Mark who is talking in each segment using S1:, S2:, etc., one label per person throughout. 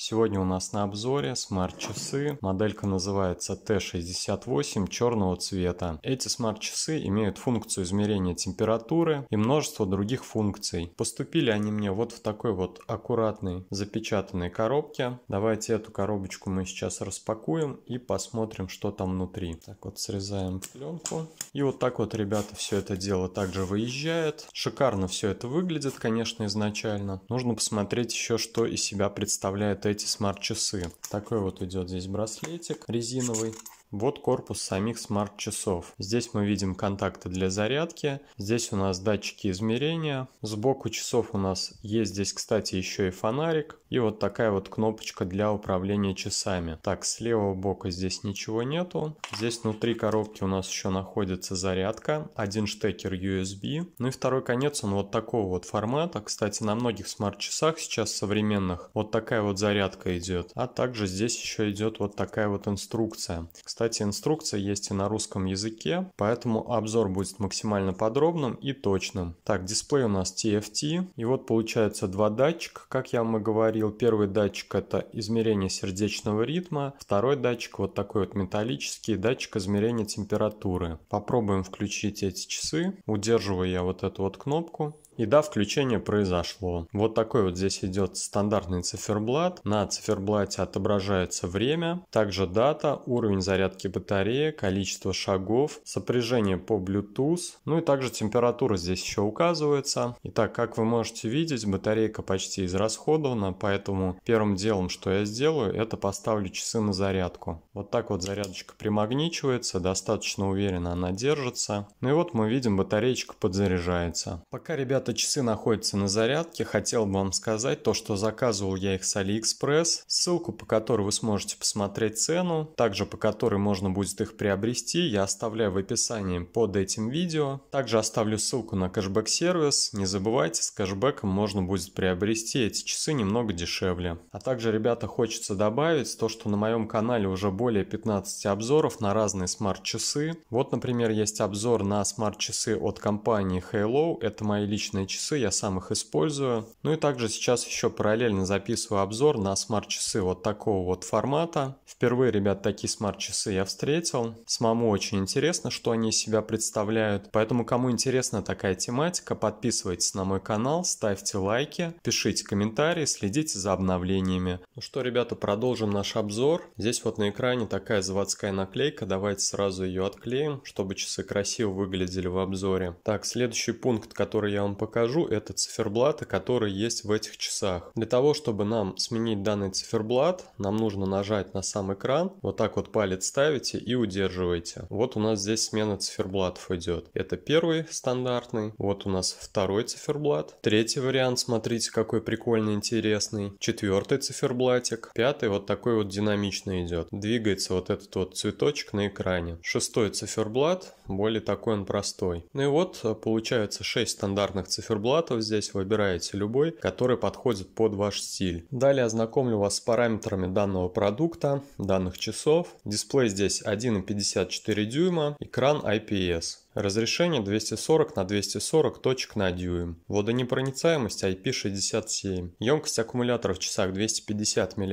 S1: Сегодня у нас на обзоре смарт-часы. Моделька называется T68 черного цвета. Эти смарт-часы имеют функцию измерения температуры и множество других функций. Поступили они мне вот в такой вот аккуратной запечатанной коробке. Давайте эту коробочку мы сейчас распакуем и посмотрим, что там внутри. Так вот срезаем пленку. И вот так вот, ребята, все это дело также выезжает. Шикарно все это выглядит, конечно, изначально. Нужно посмотреть еще, что из себя представляет эти смарт-часы. Такой вот идет здесь браслетик резиновый. Вот корпус самих смарт-часов. Здесь мы видим контакты для зарядки. Здесь у нас датчики измерения. Сбоку часов у нас есть здесь, кстати, еще и фонарик. И вот такая вот кнопочка для управления часами. Так, с левого бока здесь ничего нету. Здесь внутри коробки у нас еще находится зарядка. Один штекер USB. Ну и второй конец он вот такого вот формата. Кстати, на многих смарт-часах сейчас современных вот такая вот зарядка идет. А также здесь еще идет вот такая вот инструкция. Кстати, кстати, инструкция есть и на русском языке, поэтому обзор будет максимально подробным и точным. Так, дисплей у нас TFT, и вот получается два датчика, как я вам и говорил. Первый датчик это измерение сердечного ритма, второй датчик вот такой вот металлический, датчик измерения температуры. Попробуем включить эти часы, удерживая я вот эту вот кнопку. И да, включение произошло. Вот такой вот здесь идет стандартный циферблат. На циферблате отображается время, также дата, уровень зарядки батареи, количество шагов, сопряжение по Bluetooth, ну и также температура здесь еще указывается. Итак, как вы можете видеть, батарейка почти израсходована, поэтому первым делом, что я сделаю, это поставлю часы на зарядку. Вот так вот зарядочка примагничивается, достаточно уверенно она держится. Ну и вот мы видим, батареечка подзаряжается. Пока, ребята, часы находятся на зарядке, хотел бы вам сказать то, что заказывал я их с AliExpress, ссылку по которой вы сможете посмотреть цену, также по которой можно будет их приобрести, я оставляю в описании под этим видео. Также оставлю ссылку на кэшбэк-сервис, не забывайте, с кэшбэком можно будет приобрести эти часы немного дешевле. А также, ребята, хочется добавить то, что на моем канале уже более 15 обзоров на разные смарт-часы. Вот, например, есть обзор на смарт-часы от компании Halo, это мои личные наручные часы, я сам их использую. Ну и также сейчас еще параллельно записываю обзор на смарт-часы вот такого вот формата. Впервые, ребят, такие смарт-часы я встретил. Самому очень интересно, что они из себя представляют. Поэтому, кому интересна такая тематика, подписывайтесь на мой канал, ставьте лайки, пишите комментарии, следите за обновлениями. Ну что, ребята, продолжим наш обзор. Здесь вот на экране такая заводская наклейка. Давайте сразу ее отклеим, чтобы часы красиво выглядели в обзоре. Так, следующий пункт, который я вам покажу покажу, это циферблаты, которые есть в этих часах. Для того, чтобы нам сменить данный циферблат, нам нужно нажать на сам экран, вот так вот палец ставите и удерживаете. Вот у нас здесь смена циферблатов идет. Это первый стандартный, вот у нас второй циферблат. Третий вариант, смотрите, какой прикольный, интересный. Четвертый циферблатик. Пятый вот такой вот динамичный идет. Двигается вот этот вот цветочек на экране. Шестой циферблат, более такой он простой. Ну и вот получается 6 стандартных стандартных циферблатов здесь выбираете любой, который подходит под ваш стиль. Далее ознакомлю вас с параметрами данного продукта, данных часов. Дисплей здесь 1,54 дюйма, экран IPS. Разрешение 240 на 240 точек на дюйм. Водонепроницаемость IP67. Емкость аккумулятора в часах 250 мА.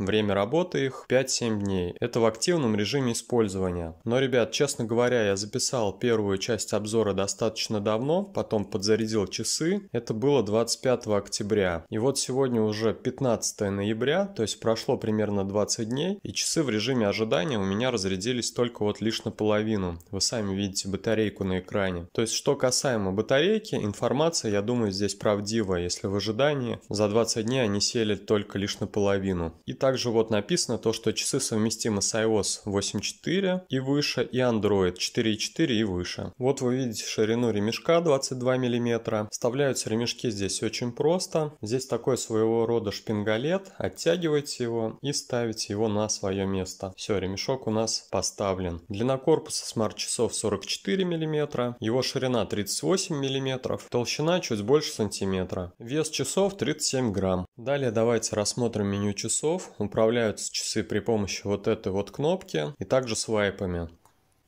S1: Время работы их 5-7 дней. Это в активном режиме использования. Но, ребят, честно говоря, я записал первую часть обзора достаточно давно, потом подзарядил часы. Это было 25 октября. И вот сегодня уже 15 ноября, то есть прошло примерно 20 дней, и часы в режиме ожидания у меня разрядились только вот лишь наполовину. Вы сами видите, батарея батарейку на экране. То есть, что касаемо батарейки, информация, я думаю, здесь правдивая, если в ожидании за 20 дней они сели только лишь наполовину. И также вот написано то, что часы совместимы с iOS 8.4 и выше, и Android 4.4 и выше. Вот вы видите ширину ремешка 22 мм. Вставляются ремешки здесь очень просто. Здесь такой своего рода шпингалет. Оттягиваете его и ставите его на свое место. Все, ремешок у нас поставлен. Длина корпуса смарт-часов 44 4 мм, его ширина 38 мм, толщина чуть больше сантиметра. Вес часов 37 грамм. Далее давайте рассмотрим меню часов. Управляются часы при помощи вот этой вот кнопки и также свайпами.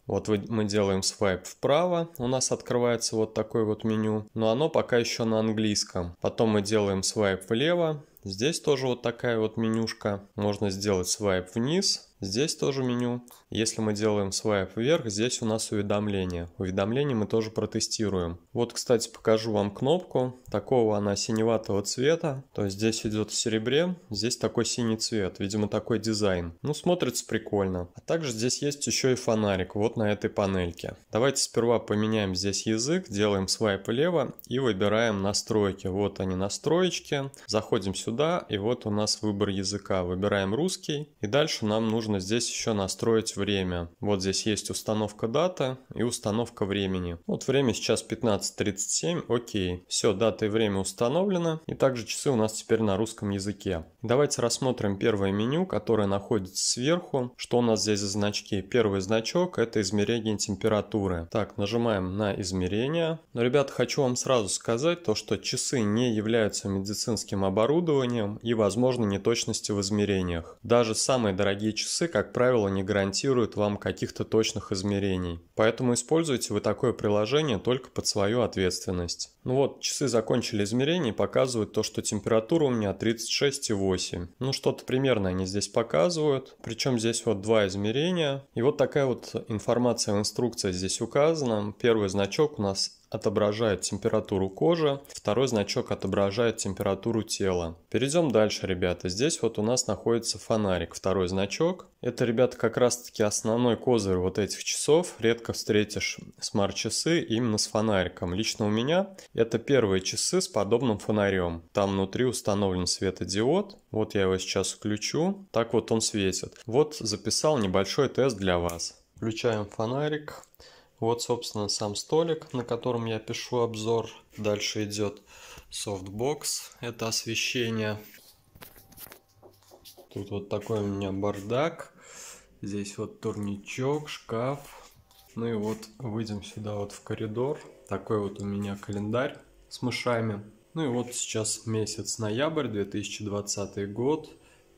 S1: Вот мы делаем свайп вправо, у нас открывается вот такое вот меню, но оно пока еще на английском. Потом мы делаем свайп влево, здесь тоже вот такая вот менюшка. Можно сделать свайп вниз, Здесь тоже меню. Если мы делаем свайп вверх, здесь у нас уведомления. Уведомления мы тоже протестируем. Вот, кстати, покажу вам кнопку. Такого она синеватого цвета. То есть здесь идет в серебре, здесь такой синий цвет. Видимо, такой дизайн. Ну, смотрится прикольно. А также здесь есть еще и фонарик, вот на этой панельке. Давайте сперва поменяем здесь язык, делаем свайп влево и выбираем настройки. Вот они настроечки. Заходим сюда, и вот у нас выбор языка. Выбираем русский, и дальше нам нужно можно здесь еще настроить время. Вот здесь есть установка дата и установка времени. Вот время сейчас 15.37, окей. Все, дата и время установлено. И также часы у нас теперь на русском языке. Давайте рассмотрим первое меню, которое находится сверху. Что у нас здесь за значки? Первый значок это измерение температуры. Так, нажимаем на измерение. Но, ребят, хочу вам сразу сказать то, что часы не являются медицинским оборудованием и возможны неточности в измерениях. Даже самые дорогие часы часы, как правило, не гарантируют вам каких-то точных измерений, поэтому используйте вы такое приложение только под свою ответственность. Ну вот, часы закончили измерение и показывают то, что температура у меня 36,8. Ну что-то примерно они здесь показывают, причем здесь вот два измерения. И вот такая вот информация в инструкции здесь указана. Первый значок у нас отображает температуру кожи, второй значок отображает температуру тела. Перейдем дальше, ребята. Здесь вот у нас находится фонарик, второй значок. Это, ребята, как раз-таки основной козырь вот этих часов. Редко встретишь смарт-часы именно с фонариком. Лично у меня это первые часы с подобным фонарем. Там внутри установлен светодиод. Вот я его сейчас включу. Так вот он светит. Вот записал небольшой тест для вас. Включаем фонарик. Вот, собственно, сам столик, на котором я пишу обзор. Дальше идет софтбокс, это освещение. Тут вот такой у меня бардак. Здесь вот турничок, шкаф. Ну и вот выйдем сюда вот в коридор. Такой вот у меня календарь с мышами. Ну и вот сейчас месяц ноябрь 2020 год.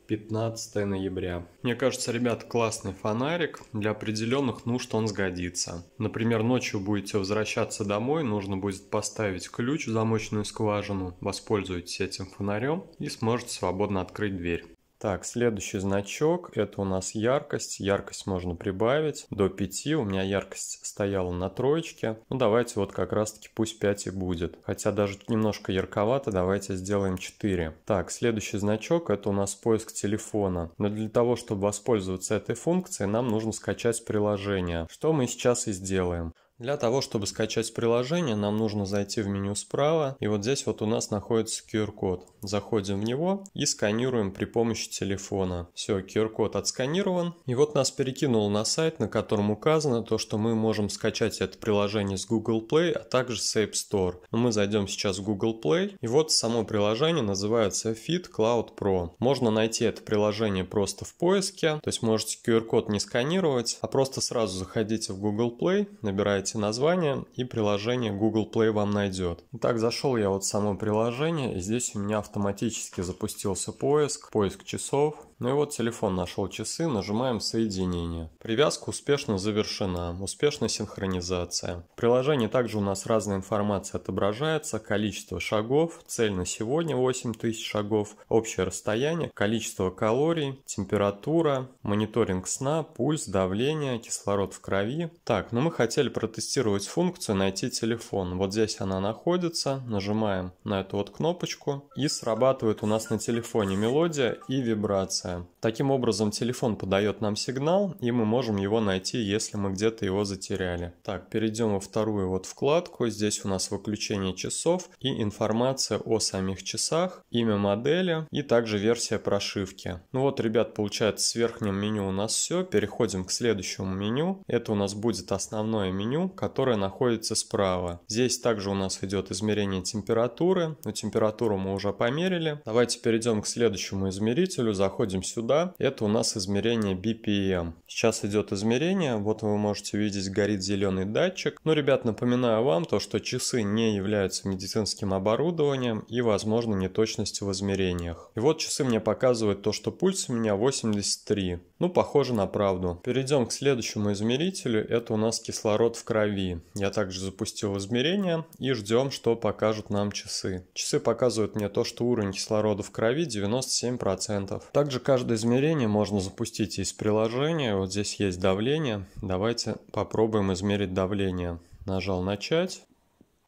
S1: 15 ноября. Мне кажется, ребят, классный фонарик. Для определенных нужд он сгодится. Например, ночью будете возвращаться домой, нужно будет поставить ключ в замочную скважину, воспользуйтесь этим фонарем и сможете свободно открыть дверь. Так, следующий значок, это у нас яркость. Яркость можно прибавить до 5. У меня яркость стояла на троечке. Ну, давайте вот как раз-таки пусть 5 и будет. Хотя даже немножко ярковато, давайте сделаем 4. Так, следующий значок, это у нас поиск телефона. Но для того, чтобы воспользоваться этой функцией, нам нужно скачать приложение, что мы сейчас и сделаем. Для того, чтобы скачать приложение, нам нужно зайти в меню справа, и вот здесь вот у нас находится QR-код. Заходим в него и сканируем при помощи телефона. Все, QR-код отсканирован, и вот нас перекинуло на сайт, на котором указано то, что мы можем скачать это приложение с Google Play, а также с App Store. Но мы зайдем сейчас в Google Play, и вот само приложение называется Fit Cloud Pro. Можно найти это приложение просто в поиске, то есть можете QR-код не сканировать, а просто сразу заходите в Google Play, набираете выбираете название, и приложение Google Play вам найдет. Итак, зашел я вот в само приложение, и здесь у меня автоматически запустился поиск, поиск часов, ну и вот телефон нашел часы, нажимаем соединение. Привязка успешно завершена, успешная синхронизация. В приложении также у нас разная информация отображается, количество шагов, цель на сегодня 8000 шагов, общее расстояние, количество калорий, температура, мониторинг сна, пульс, давление, кислород в крови. Так, ну мы хотели протестировать функцию «Найти телефон». Вот здесь она находится, нажимаем на эту вот кнопочку и срабатывает у нас на телефоне мелодия и вибрация локация. Таким образом, телефон подает нам сигнал, и мы можем его найти, если мы где-то его затеряли. Так, перейдем во вторую вот вкладку. Здесь у нас выключение часов и информация о самих часах, имя модели и также версия прошивки. Ну вот, ребят, получается, с верхним меню у нас все. Переходим к следующему меню. Это у нас будет основное меню, которое находится справа. Здесь также у нас идет измерение температуры. Но ну, температуру мы уже померили. Давайте перейдем к следующему измерителю. Заходим заходим сюда, это у нас измерение BPM. Сейчас идет измерение, вот вы можете видеть, горит зеленый датчик. Но, ну, ребят, напоминаю вам то, что часы не являются медицинским оборудованием и, возможно, неточности в измерениях. И вот часы мне показывают то, что пульс у меня 83. Ну, похоже на правду. Перейдем к следующему измерителю, это у нас кислород в крови. Я также запустил измерение и ждем, что покажут нам часы. Часы показывают мне то, что уровень кислорода в крови 97%. Также каждое измерение можно запустить из приложения. Вот здесь есть давление. Давайте попробуем измерить давление. Нажал «Начать».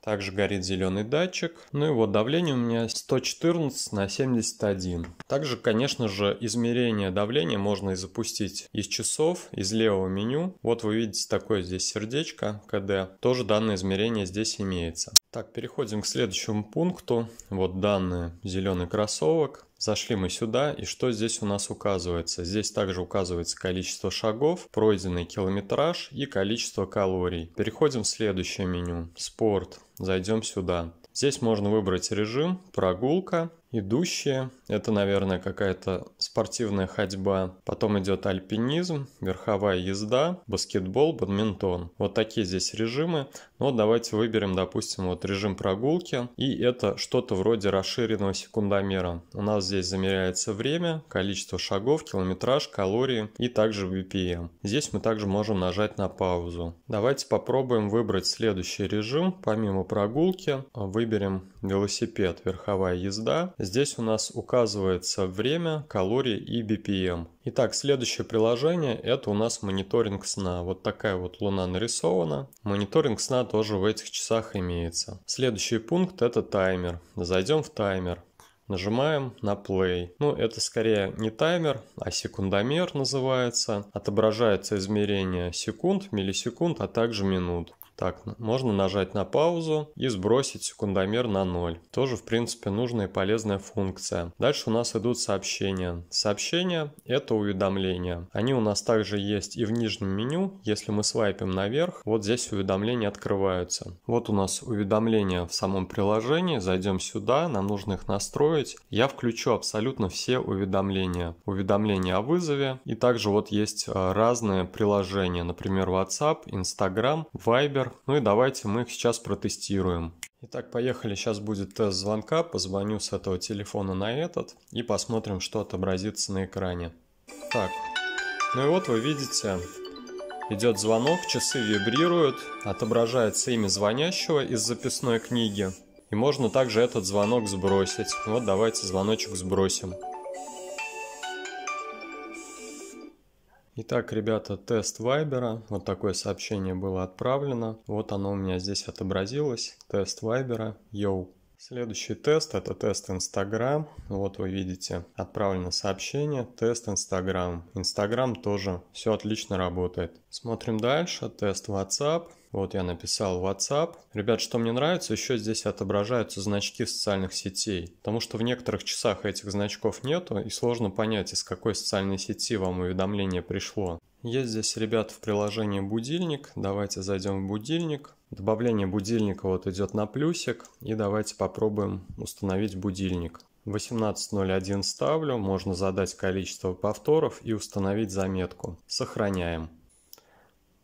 S1: Также горит зеленый датчик. Ну и вот давление у меня 114 на 71. Также, конечно же, измерение давления можно и запустить из часов, из левого меню. Вот вы видите такое здесь сердечко КД. Тоже данное измерение здесь имеется. Так, переходим к следующему пункту. Вот данные зеленый кроссовок. Зашли мы сюда, и что здесь у нас указывается? Здесь также указывается количество шагов, пройденный километраж и количество калорий. Переходим в следующее меню. Спорт. Зайдем сюда. Здесь можно выбрать режим, прогулка, идущие. Это, наверное, какая-то спортивная ходьба. Потом идет альпинизм, верховая езда, баскетбол, бадминтон. Вот такие здесь режимы. Но давайте выберем, допустим, вот режим прогулки. И это что-то вроде расширенного секундомера. У нас здесь замеряется время, количество шагов, километраж, калории и также BPM. Здесь мы также можем нажать на паузу. Давайте попробуем выбрать следующий режим. Помимо прогулки выберем велосипед, верховая езда, Здесь у нас указывается время, калории и BPM. Итак, следующее приложение – это у нас мониторинг сна. Вот такая вот луна нарисована. Мониторинг сна тоже в этих часах имеется. Следующий пункт – это таймер. Зайдем в таймер. Нажимаем на play. Ну, это скорее не таймер, а секундомер называется. Отображается измерение секунд, миллисекунд, а также минут. Так, можно нажать на паузу и сбросить секундомер на 0. Тоже, в принципе, нужная и полезная функция. Дальше у нас идут сообщения. Сообщения — это уведомления. Они у нас также есть и в нижнем меню. Если мы свайпим наверх, вот здесь уведомления открываются. Вот у нас уведомления в самом приложении. Зайдем сюда, нам нужно их настроить. Я включу абсолютно все уведомления. Уведомления о вызове. И также вот есть а, разные приложения, например, WhatsApp, Instagram, Viber, ну и давайте мы их сейчас протестируем. Итак, поехали. Сейчас будет тест звонка. Позвоню с этого телефона на этот и посмотрим, что отобразится на экране. Так, ну и вот вы видите, идет звонок, часы вибрируют, отображается имя звонящего из записной книги. И можно также этот звонок сбросить. Вот давайте звоночек сбросим. Итак, ребята, тест Вайбера. Вот такое сообщение было отправлено. Вот оно у меня здесь отобразилось. Тест Вайбера. Йоу. Следующий тест – это тест Инстаграм. Вот вы видите, отправлено сообщение, тест Инстаграм. Инстаграм тоже все отлично работает. Смотрим дальше, тест WhatsApp. Вот я написал WhatsApp. Ребят, что мне нравится, еще здесь отображаются значки социальных сетей, потому что в некоторых часах этих значков нету, и сложно понять, из какой социальной сети вам уведомление пришло. Есть здесь, ребят, в приложении будильник. Давайте зайдем в будильник. Добавление будильника вот идет на плюсик. И давайте попробуем установить будильник. 18.01 ставлю, можно задать количество повторов и установить заметку. Сохраняем.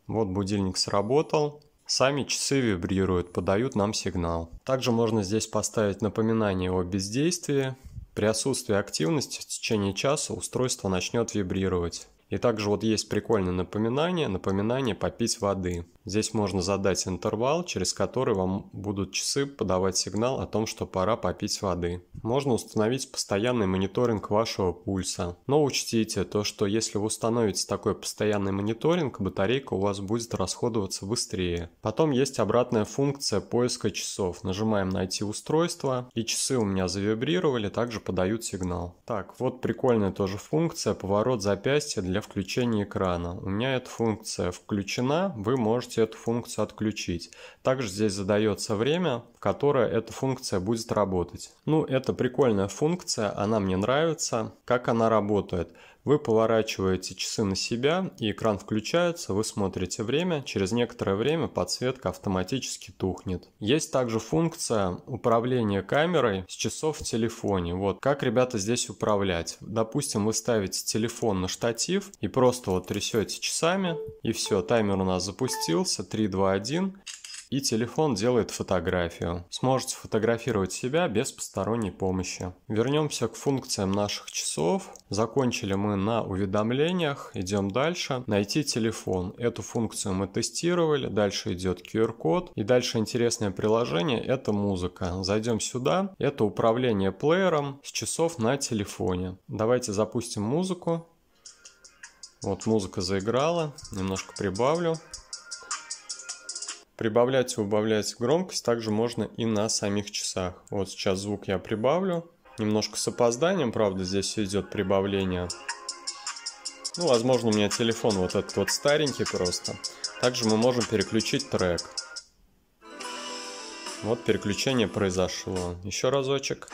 S1: Вот будильник сработал. Сами часы вибрируют, подают нам сигнал. Также можно здесь поставить напоминание о бездействии. При отсутствии активности в течение часа устройство начнет вибрировать. И также вот есть прикольное напоминание, напоминание попить воды. Здесь можно задать интервал, через который вам будут часы подавать сигнал о том, что пора попить воды. Можно установить постоянный мониторинг вашего пульса. Но учтите то, что если вы установите такой постоянный мониторинг, батарейка у вас будет расходоваться быстрее. Потом есть обратная функция поиска часов. Нажимаем «Найти устройство» и часы у меня завибрировали, также подают сигнал. Так, вот прикольная тоже функция «Поворот запястья для включения экрана». У меня эта функция включена, вы можете можете эту функцию отключить. Также здесь задается время, в которое эта функция будет работать. Ну, это прикольная функция, она мне нравится, как она работает. Вы поворачиваете часы на себя, и экран включается, вы смотрите время, через некоторое время подсветка автоматически тухнет. Есть также функция управления камерой с часов в телефоне. Вот как, ребята, здесь управлять. Допустим, вы ставите телефон на штатив и просто вот трясете часами, и все, таймер у нас запустился, 3, 2, 1, и телефон делает фотографию. Сможет сфотографировать себя без посторонней помощи. Вернемся к функциям наших часов. Закончили мы на уведомлениях. Идем дальше. Найти телефон. Эту функцию мы тестировали. Дальше идет QR-код. И дальше интересное приложение – это музыка. Зайдем сюда. Это управление плеером с часов на телефоне. Давайте запустим музыку. Вот музыка заиграла. Немножко прибавлю. Прибавлять и убавлять громкость также можно и на самих часах. Вот сейчас звук я прибавлю. Немножко с опозданием, правда, здесь идет прибавление. Ну, возможно, у меня телефон вот этот вот старенький просто. Также мы можем переключить трек. Вот переключение произошло. Еще разочек.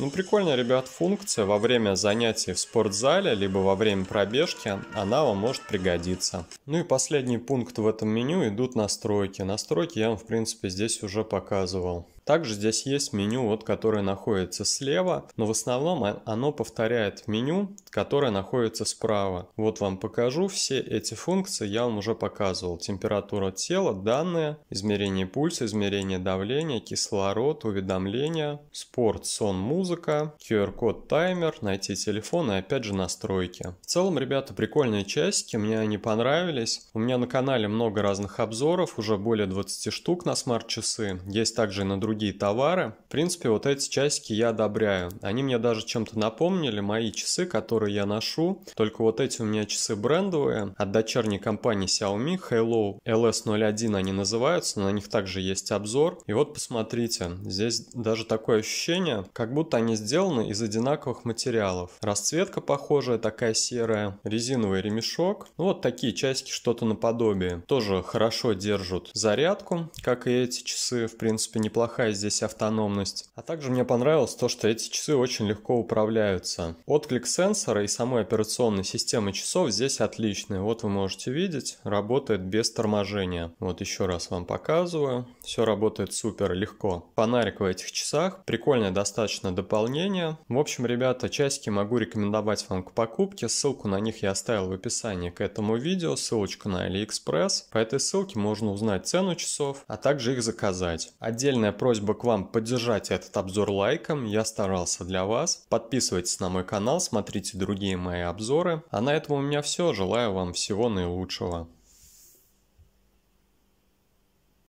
S1: Ну, прикольно, ребят, функция во время занятий в спортзале, либо во время пробежки, она вам может пригодиться. Ну и последний пункт в этом меню идут настройки. Настройки я вам, в принципе, здесь уже показывал. Также здесь есть меню, вот, которое находится слева, но в основном оно повторяет меню, которое находится справа. Вот вам покажу все эти функции, я вам уже показывал. Температура тела, данные, измерение пульса, измерение давления, кислород, уведомления, спорт, сон, музыка, QR-код, таймер, найти телефон и опять же настройки. В целом, ребята, прикольные часики, мне они понравились. У меня на канале много разных обзоров, уже более 20 штук на смарт-часы. Есть также и на других другие товары. В принципе, вот эти часики я одобряю. Они мне даже чем-то напомнили, мои часы, которые я ношу. Только вот эти у меня часы брендовые от дочерней компании Xiaomi, Hello LS01 они называются, на них также есть обзор. И вот посмотрите, здесь даже такое ощущение, как будто они сделаны из одинаковых материалов. Расцветка похожая, такая серая, резиновый ремешок. Ну, вот такие часики, что-то наподобие. Тоже хорошо держат зарядку, как и эти часы, в принципе, неплохо какая здесь автономность. А также мне понравилось то, что эти часы очень легко управляются. Отклик сенсора и самой операционной системы часов здесь отличный. Вот вы можете видеть, работает без торможения. Вот еще раз вам показываю. Все работает супер легко. Фонарик в этих часах. Прикольное достаточно дополнение. В общем, ребята, часики могу рекомендовать вам к покупке. Ссылку на них я оставил в описании к этому видео. Ссылочка на AliExpress. По этой ссылке можно узнать цену часов, а также их заказать. Отдельная просьба просьба к вам поддержать этот обзор лайком, я старался для вас. Подписывайтесь на мой канал, смотрите другие мои обзоры. А на этом у меня все, желаю вам всего наилучшего.